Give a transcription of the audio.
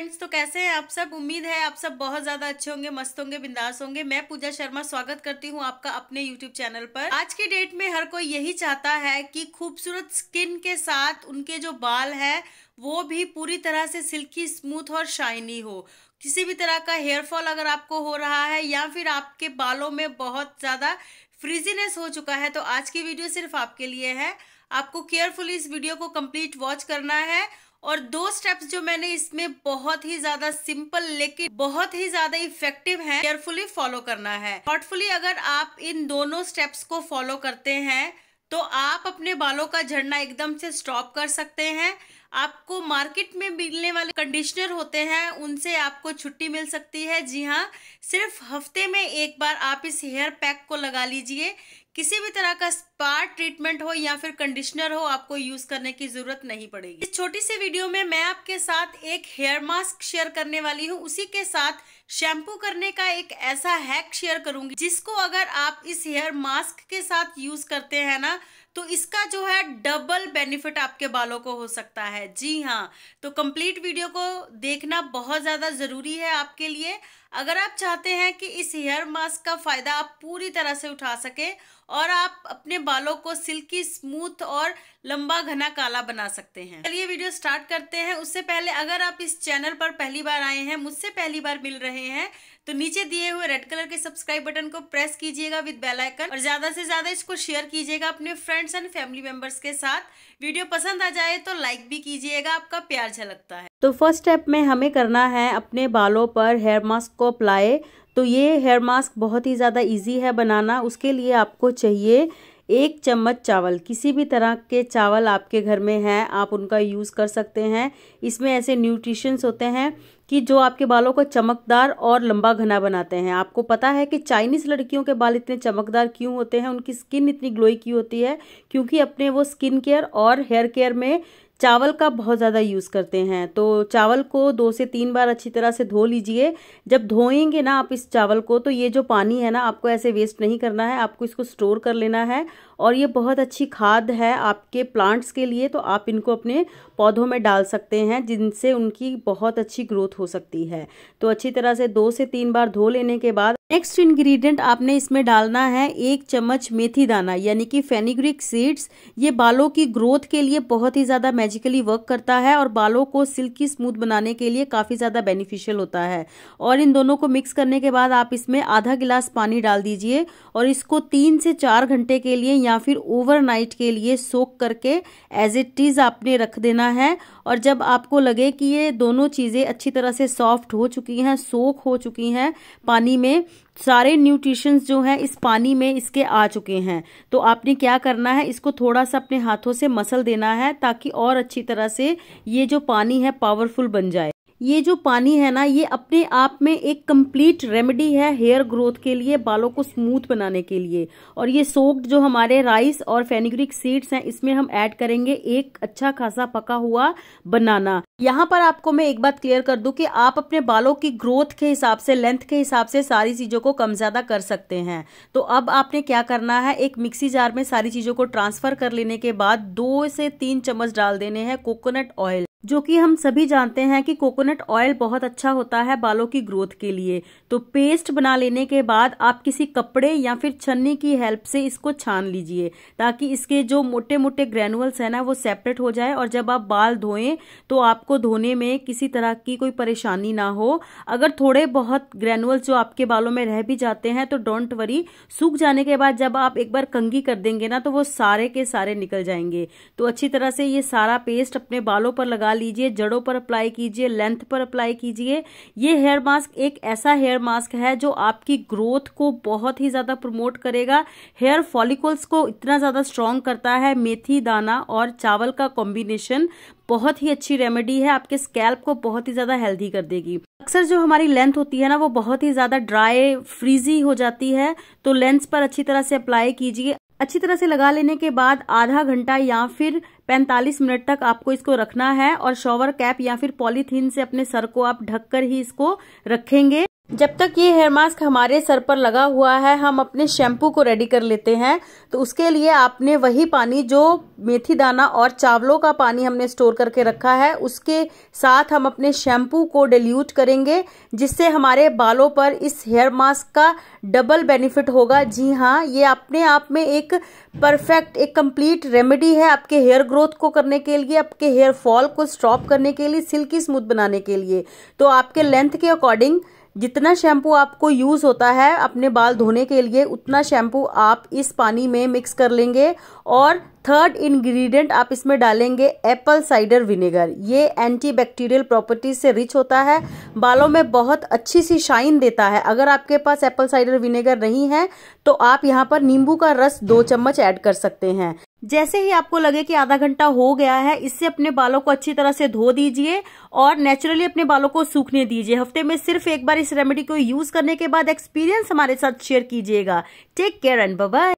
friends तो कैसे हैं आप सब उम्मीद है आप सब बहुत ज्यादा अच्छे होंगे मस्त होंगे बिंदास होंगे मैं पूजा शर्मा स्वागत करती हूं आपका अपने यूट्यूब चैनल पर आज के डेट में हर कोई यही चाहता है कि खूबसूरत स्किन के साथ उनके जो बाल है वो भी पूरी तरह से सिल्की स्मूथ और शाइनी हो किसी भी तरह का हेयर फॉल अगर आपको हो रहा है या फिर आपके बालों में बहुत ज़्यादा फ्रिजीनेस हो चुका है तो आज की वीडियो सिर्फ आपके लिए है आपको केयरफुली इस वीडियो को कंप्लीट वॉच करना है और दो स्टेप्स जो मैंने इसमें बहुत ही ज्यादा सिंपल लेकिन बहुत ही ज्यादा इफेक्टिव है केयरफुली फॉलो करना है थॉटफुली अगर आप इन दोनों स्टेप्स को फॉलो करते हैं तो आप अपने बालों का झड़ना एकदम से स्टॉप कर सकते हैं आपको मार्केट में मिलने वाले कंडीशनर होते हैं उनसे आपको छुट्टी मिल सकती है जी हाँ सिर्फ हफ्ते में एक बार आप इस हेयर पैक को लगा लीजिए किसी भी तरह का स्पा ट्रीटमेंट हो या फिर कंडीशनर हो आपको यूज करने की जरूरत नहीं पड़ेगी इस छोटी सी वीडियो में मैं आपके साथ एक हेयर मास्क शेयर करने वाली हूँ उसी के साथ शैम्पू करने का एक ऐसा हैक शेयर करूंगी जिसको अगर आप इस हेयर मास्क के साथ यूज करते हैं ना तो इसका जो है डबल बेनिफिट आपके बालों को हो सकता है है जी हाँ तो कंप्लीट वीडियो को देखना बहुत ज़्यादा ज़रूरी है आपके लिए अगर आप चाहते हैं कि इस हेयर मास्क का फ़ायदा आप पूरी तरह से उठा सकें और आप अपने बालों को सिल्की स्मूथ और लंबा घना काला बना सकते हैं चलिए वीडियो स्टार्ट करते हैं उससे पहले अगर आप इस चैनल पर पहली बार आए हैं मुझसे पहली बार मिल रहे हैं तो नीचे दिए हुए रेड कलर के सब्सक्राइब बटन को प्रेस कीजिएगा विद बेल आइकन और ज्यादा से ज्यादा इसको शेयर कीजिएगा अपने फ्रेंड्स एंड फैमिली मेंबर्स के साथ वीडियो पसंद आ जाए तो लाइक भी कीजिएगा आपका प्यार झलकता है तो फर्स्ट स्टेप में हमें करना है अपने बालों पर हेयर मास्क को अप्लाई तो ये हेयर मास्क बहुत ही ज़्यादा ईजी है बनाना उसके लिए आपको चाहिए एक चम्मच चावल किसी भी तरह के चावल आपके घर में हैं आप उनका यूज़ कर सकते हैं इसमें ऐसे न्यूट्रिशंस होते हैं कि जो आपके बालों को चमकदार और लंबा घना बनाते हैं आपको पता है कि चाइनीज़ लड़कियों के बाल इतने चमकदार क्यों होते हैं उनकी स्किन इतनी ग्लोई क्यों होती है क्योंकि अपने वो स्किन केयर और हेयर केयर में चावल का बहुत ज़्यादा यूज़ करते हैं तो चावल को दो से तीन बार अच्छी तरह से धो लीजिए जब धोएंगे ना आप इस चावल को तो ये जो पानी है ना आपको ऐसे वेस्ट नहीं करना है आपको इसको स्टोर कर लेना है और ये बहुत अच्छी खाद है आपके प्लांट्स के लिए तो आप इनको अपने पौधों में डाल सकते हैं जिनसे उनकी बहुत अच्छी ग्रोथ हो सकती है तो अच्छी तरह से दो से तीन बार धो लेने के बाद नेक्स्ट इंग्रेडिएंट आपने इसमें डालना है एक चम्मच मेथी दाना यानी कि फेनिग्रिक सीड्स ये बालों की ग्रोथ के लिए बहुत ही ज़्यादा मैजिकली वर्क करता है और बालों को सिल्की स्मूथ बनाने के लिए काफ़ी ज़्यादा बेनिफिशियल होता है और इन दोनों को मिक्स करने के बाद आप इसमें आधा गिलास पानी डाल दीजिए और इसको तीन से चार घंटे के लिए या फिर ओवरनाइट के लिए सोख करके एज इट इज़ आपने रख देना है और जब आपको लगे कि ये दोनों चीज़ें अच्छी तरह से सॉफ्ट हो चुकी हैं सोख हो चुकी हैं पानी में सारे न्यूट्रिशंस जो हैं इस पानी में इसके आ चुके हैं तो आपने क्या करना है इसको थोड़ा सा अपने हाथों से मसल देना है ताकि और अच्छी तरह से ये जो पानी है पावरफुल बन जाए ये जो पानी है ना ये अपने आप में एक कंप्लीट रेमेडी है हेयर ग्रोथ के लिए बालों को स्मूथ बनाने के लिए और ये सोक्ड जो हमारे राइस और फेनिग्रिक सीड्स हैं इसमें हम ऐड करेंगे एक अच्छा खासा पका हुआ बनाना यहाँ पर आपको मैं एक बात क्लियर कर दूं कि आप अपने बालों की ग्रोथ के हिसाब से लेंथ के हिसाब से सारी चीज़ों को कम ज़्यादा कर सकते हैं तो अब आपने क्या करना है एक मिक्सी जार में सारी चीज़ों को ट्रांसफ़र कर लेने के बाद दो से तीन चम्मच डाल देने हैं कोकोनट ऑयल जो कि हम सभी जानते हैं कि कोकोनट ऑयल बहुत अच्छा होता है बालों की ग्रोथ के लिए तो पेस्ट बना लेने के बाद आप किसी कपड़े या फिर छन्नी की हेल्प से इसको छान लीजिए ताकि इसके जो मोटे मोटे ग्रेनुअल्स है ना वो सेपरेट हो जाए और जब आप बाल धोएं तो आपको धोने में किसी तरह की कोई परेशानी ना हो अगर थोड़े बहुत ग्रेनुअल्स जो आपके बालों में रह भी जाते हैं तो डोंट वरी सूख जाने के बाद जब आप एक बार कंगी कर देंगे ना तो वो सारे के सारे निकल जाएंगे तो अच्छी तरह से ये सारा पेस्ट अपने बालों पर लगा लगा लीजिए जड़ों पर अप्लाई कीजिए लेंथ पर अप्लाई कीजिए ये हेयर मास्क एक ऐसा हेयर मास्क है जो आपकी ग्रोथ को बहुत ही ज़्यादा प्रमोट करेगा हेयर फॉलिकल्स को इतना ज़्यादा स्ट्रॉन्ग करता है मेथी दाना और चावल का कॉम्बिनेशन बहुत ही अच्छी रेमेडी है आपके स्कैल्प को बहुत ही ज़्यादा हेल्दी कर देगी अक्सर जो हमारी लेंथ होती है ना वो बहुत ही ज़्यादा ड्राई फ्रीजी हो जाती है तो लेंस पर अच्छी तरह से अप्लाई कीजिए अच्छी तरह से लगा लेने के बाद आधा घंटा या फिर 45 मिनट तक आपको इसको रखना है और शॉवर कैप या फिर पॉलीथीन से अपने सर को आप ढककर ही इसको रखेंगे जब तक ये हेयर मास्क हमारे सर पर लगा हुआ है हम अपने शैम्पू को रेडी कर लेते हैं तो उसके लिए आपने वही पानी जो मेथी दाना और चावलों का पानी हमने स्टोर करके रखा है उसके साथ हम अपने शैम्पू को डिल्यूट करेंगे जिससे हमारे बालों पर इस हेयर मास्क का डबल बेनिफिट होगा जी हाँ ये अपने आप में एक परफेक्ट एक कम्प्लीट रेमेडी है आपके हेयर ग्रोथ को करने के लिए आपके हेयर फॉल को स्टॉप करने के लिए सिल्की स्मूथ बनाने के लिए तो आपके लेंथ के अकॉर्डिंग जितना शैम्पू आपको यूज़ होता है अपने बाल धोने के लिए उतना शैम्पू आप इस पानी में मिक्स कर लेंगे और थर्ड इंग्रेडिएंट आप इसमें डालेंगे एप्पल साइडर विनेगर ये एंटीबैक्टीरियल प्रॉपर्टीज से रिच होता है बालों में बहुत अच्छी सी शाइन देता है अगर आपके पास एप्पल साइडर विनेगर नहीं है तो आप यहाँ पर नींबू का रस दो चम्मच ऐड कर सकते हैं जैसे ही आपको लगे कि आधा घंटा हो गया है इससे अपने बालों को अच्छी तरह से धो दीजिए और नेचुरली अपने बालों को सूखने दीजिए हफ्ते में सिर्फ एक बार इस रेमेडी को यूज करने के बाद एक्सपीरियंस हमारे साथ शेयर कीजिएगा टेक केयर एंड बाय